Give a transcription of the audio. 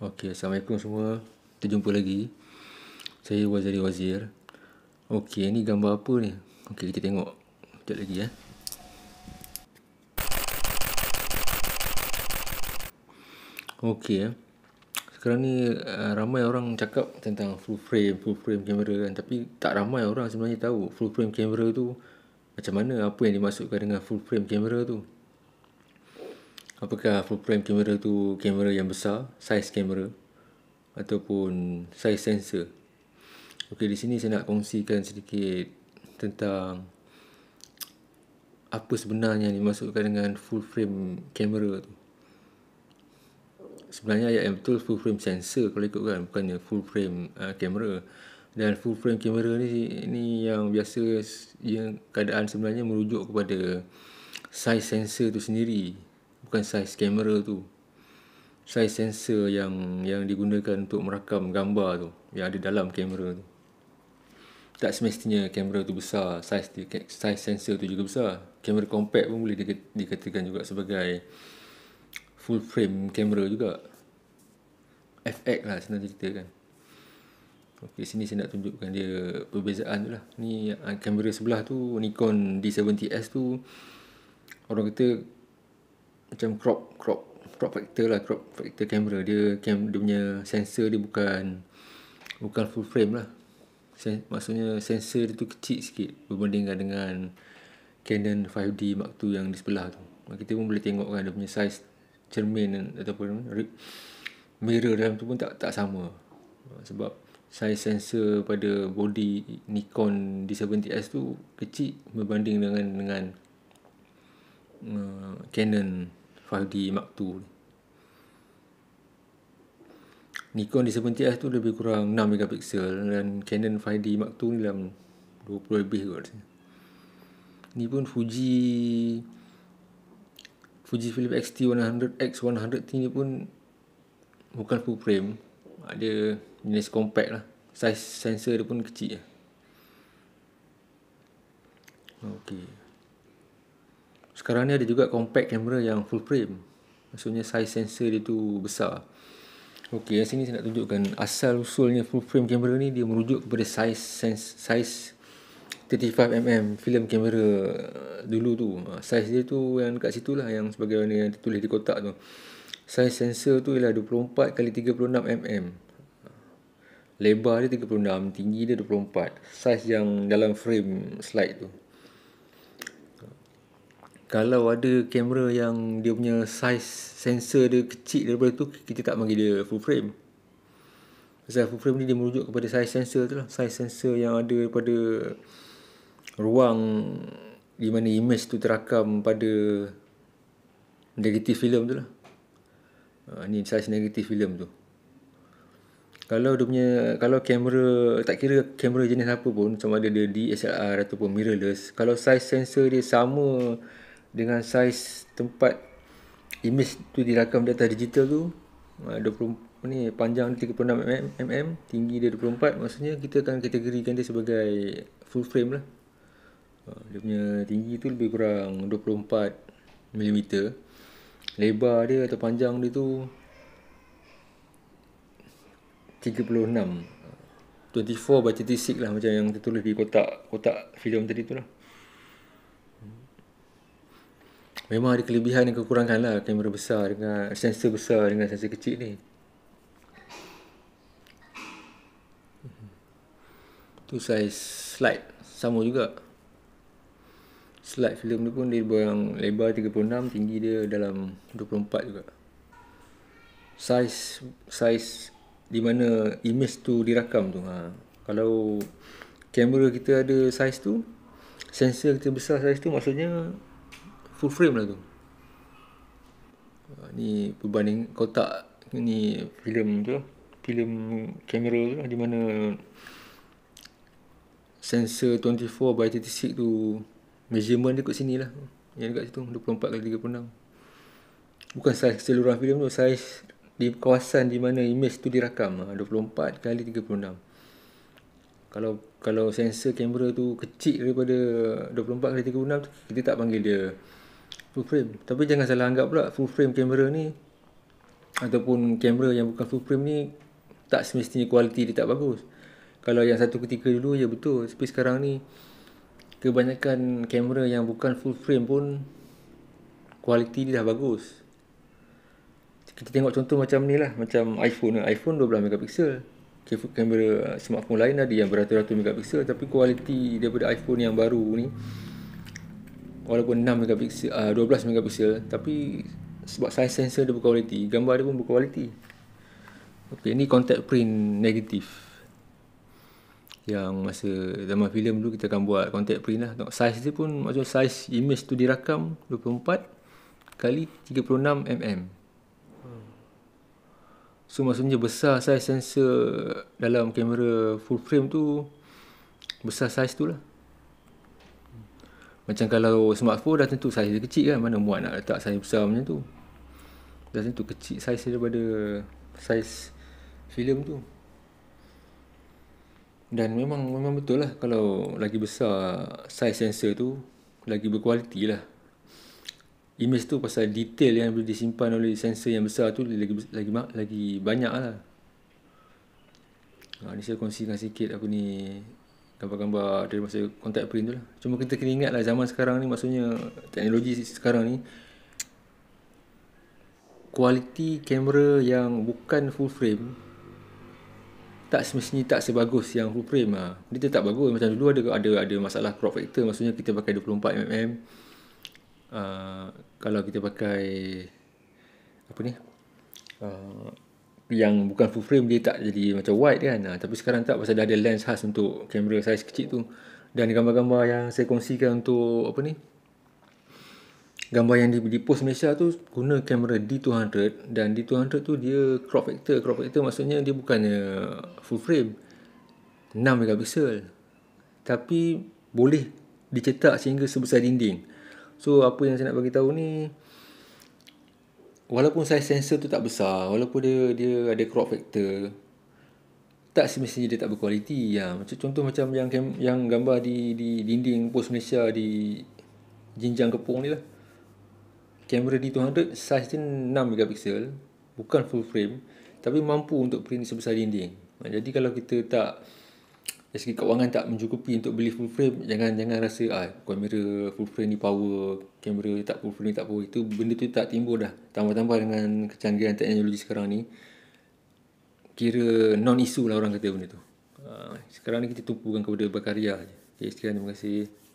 Okey, Assalamualaikum semua. Terjumpa lagi. Saya Wazari Wazir. Okey, ni gambar apa ni? Okey, kita tengok. Sekejap lagi eh. Okey eh. Sekarang ni eh, ramai orang cakap tentang full frame, full frame kamera kan. Tapi tak ramai orang sebenarnya tahu full frame kamera tu macam mana, apa yang dimasukkan dengan full frame kamera tu apakah full frame kamera tu kamera yang besar size kamera ataupun size sensor Okey di sini saya nak kongsikan sedikit tentang apa sebenarnya yang dimasukkan dengan full frame kamera tu sebenarnya ayat yang betul full frame sensor kalau ikut kan bukannya full frame uh, kamera dan full frame kamera ni ini yang biasa yang keadaan sebenarnya merujuk kepada size sensor tu sendiri bukan saiz kamera tu saiz sensor yang yang digunakan untuk merakam gambar tu yang ada dalam kamera tu tak semestinya kamera tu besar saiz saiz sensor tu juga besar kamera compact pun boleh dikatakan juga sebagai full frame kamera juga FX lah senang cerita kan ok sini saya nak tunjukkan dia perbezaan tu lah ni ah, kamera sebelah tu Nikon D70S tu orang kata macam crop crop crop factor lah crop factor kamera dia cam dia punya sensor dia bukan bukan full frame lah Sen, maksudnya sensor dia tu kecil sikit berbanding dengan Canon 5D Mark II yang di sebelah tu kita pun boleh tengok kan dia punya size cermin ataupun mirror dalam tu pun tak tak sama sebab size sensor pada body Nikon D70S tu kecil berbanding dengan dengan uh, Canon 5D Mark II Nikon D7000 tu lebih kurang 6 megapiksel dan Canon 5D Mark II ni dalam 20 lebih kot ni pun Fuji Fuji Philips XT100 X100 ni pun bukan full frame ada jenis compact lah size sensor dia pun kecil lah Okay sekarang ni ada juga compact camera yang full frame maksudnya size sensor dia tu besar ok yang sini saya nak tunjukkan asal usulnya full frame camera ni dia merujuk kepada size sens, size 35mm film kamera uh, dulu tu uh, size dia tu yang kat situ lah yang sebagai mana yang tertulis di kotak tu size sensor tu ialah 24 kali 36mm lebar dia 36 tinggi dia 24 size yang dalam frame slide tu kalau ada kamera yang dia punya size sensor dia kecil daripada tu kita tak panggil dia full frame pasal full frame ni dia merujuk kepada size sensor tu lah size sensor yang ada daripada ruang di mana image tu terakam pada negatif film tu lah ha, ni size negatif film tu kalau dia punya kalau kamera tak kira kamera jenis apa pun sama ada dia DSLR ataupun mirrorless kalau size sensor dia sama dengan saiz tempat image tu dirakam data digital tu 20 ah, ni panjang 36 mm, mm tinggi dia 24 maksudnya kita akan kategorikan dia sebagai full frame lah ah, dia punya tinggi tu lebih kurang 24 mm lebar dia atau panjang dia tu 36 24 ah, by 36 lah macam yang tertulis di kotak kotak filem tadi tu lah Memang ada kelebihan dan kekurangan lah kamera besar dengan sensor besar dengan sensor kecil ni. Tu saiz slide sama juga. Slide film ni pun dia yang lebar 36, tinggi dia dalam 24 juga. Saiz saiz di mana image tu dirakam tu. Ha. Kalau kamera kita ada saiz tu, sensor kita besar saiz tu maksudnya full frame lah tu uh, ni berbanding kotak ni film tu lah film kamera tu lah di mana sensor 24 by 36 tu measurement dia kat sini lah yang dekat situ 24 kali 36 bukan saiz keseluruhan film tu saiz di kawasan di mana image tu dirakam 24 ah, kali 36 kalau kalau sensor kamera tu kecil daripada 24 kali 36 kita tak panggil dia full frame tapi jangan salah anggap pula full frame kamera ni ataupun kamera yang bukan full frame ni tak semestinya kualiti dia tak bagus kalau yang satu ketika dulu ya betul tapi sekarang ni kebanyakan kamera yang bukan full frame pun kualiti dia dah bagus kita tengok contoh macam ni lah macam iPhone iPhone 12 megapiksel kamera smartphone lain ada yang beratus-ratus megapiksel tapi kualiti daripada iPhone yang baru ni walaupun 6 megapiksel uh, ah, 12 megapiksel tapi sebab size sensor dia berkualiti gambar dia pun berkualiti okey ni contact print negatif yang masa zaman filem dulu kita akan buat contact print lah tengok size dia pun macam size image tu dirakam 24 kali 36 mm so maksudnya besar size sensor dalam kamera full frame tu besar size tu lah macam kalau smartphone dah tentu saiz dia kecil kan, mana muat nak letak saiz besar macam tu. Dah tentu kecil saiz daripada saiz film tu. Dan memang memang betul lah kalau lagi besar saiz sensor tu lagi berkualiti lah. Image tu pasal detail yang boleh disimpan oleh sensor yang besar tu lagi lagi lagi banyak lah. Ha, ni saya kongsikan sikit aku ni gambar-gambar dari masa contact print tu lah cuma kita kena ingat lah zaman sekarang ni maksudnya teknologi sekarang ni kualiti kamera yang bukan full frame tak semestinya tak sebagus yang full frame lah dia tetap bagus macam dulu ada ada ada masalah crop factor maksudnya kita pakai 24mm uh, kalau kita pakai apa ni uh, yang bukan full frame dia tak jadi macam wide kan ha, tapi sekarang tak pasal dah ada lens khas untuk kamera saiz kecil tu dan gambar-gambar yang saya kongsikan untuk apa ni gambar yang di, di post Malaysia tu guna kamera D200 dan D200 tu dia crop factor crop factor maksudnya dia bukannya full frame 6 megapixel tapi boleh dicetak sehingga sebesar dinding so apa yang saya nak bagi tahu ni walaupun saya sensor tu tak besar, walaupun dia dia ada crop factor tak semestinya dia tak berkualiti. Ya, macam contoh macam yang yang gambar di di dinding pos Malaysia di Jinjang Kepung ni lah. Kamera D200 size dia 6 megapiksel, bukan full frame tapi mampu untuk print sebesar dinding. Jadi kalau kita tak dari segi kewangan tak mencukupi untuk beli full frame jangan jangan rasa ah kamera full frame ni power kamera tak full frame ni tak power itu benda tu tak timbul dah tambah-tambah dengan kecanggihan teknologi sekarang ni kira non isu lah orang kata benda tu ah, sekarang ni kita tumpukan kepada berkarya je okay, sekian terima kasih